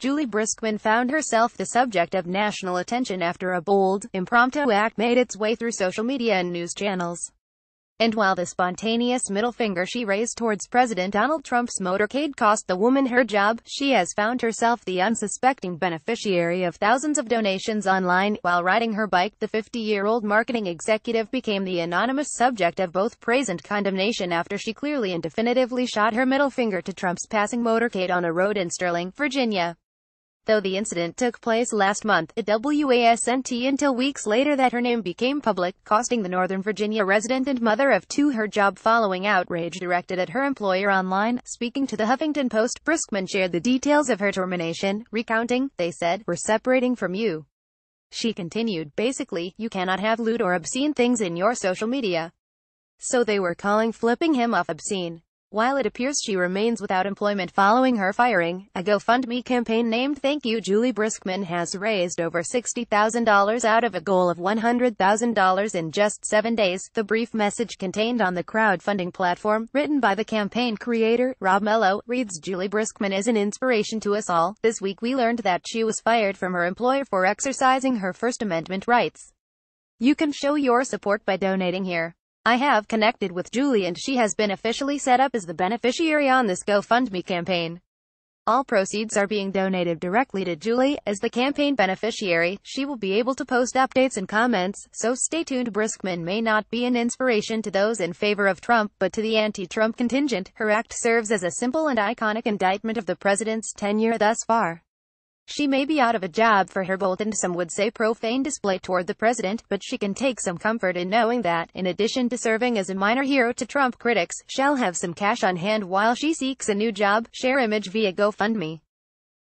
Julie Briskman found herself the subject of national attention after a bold, impromptu act made its way through social media and news channels. And while the spontaneous middle finger she raised towards President Donald Trump's motorcade cost the woman her job, she has found herself the unsuspecting beneficiary of thousands of donations online. While riding her bike, the 50-year-old marketing executive became the anonymous subject of both praise and condemnation after she clearly and definitively shot her middle finger to Trump's passing motorcade on a road in Sterling, Virginia. Though the incident took place last month, it wasn't until weeks later that her name became public, costing the Northern Virginia resident and mother of two her job following outrage directed at her employer online. Speaking to the Huffington Post, Briskman shared the details of her termination, recounting, they said, we're separating from you. She continued, basically, you cannot have lewd or obscene things in your social media. So they were calling flipping him off obscene. While it appears she remains without employment following her firing, a GoFundMe campaign named Thank You Julie Briskman has raised over $60,000 out of a goal of $100,000 in just seven days. The brief message contained on the crowdfunding platform, written by the campaign creator, Rob Mello, reads Julie Briskman is an inspiration to us all. This week we learned that she was fired from her employer for exercising her First Amendment rights. You can show your support by donating here. I have connected with Julie and she has been officially set up as the beneficiary on this GoFundMe campaign. All proceeds are being donated directly to Julie. As the campaign beneficiary, she will be able to post updates and comments, so stay tuned. Briskman may not be an inspiration to those in favor of Trump, but to the anti-Trump contingent, her act serves as a simple and iconic indictment of the president's tenure thus far. She may be out of a job for her bold and some would say profane display toward the president, but she can take some comfort in knowing that, in addition to serving as a minor hero to Trump critics, she'll have some cash on hand while she seeks a new job, share image via GoFundMe.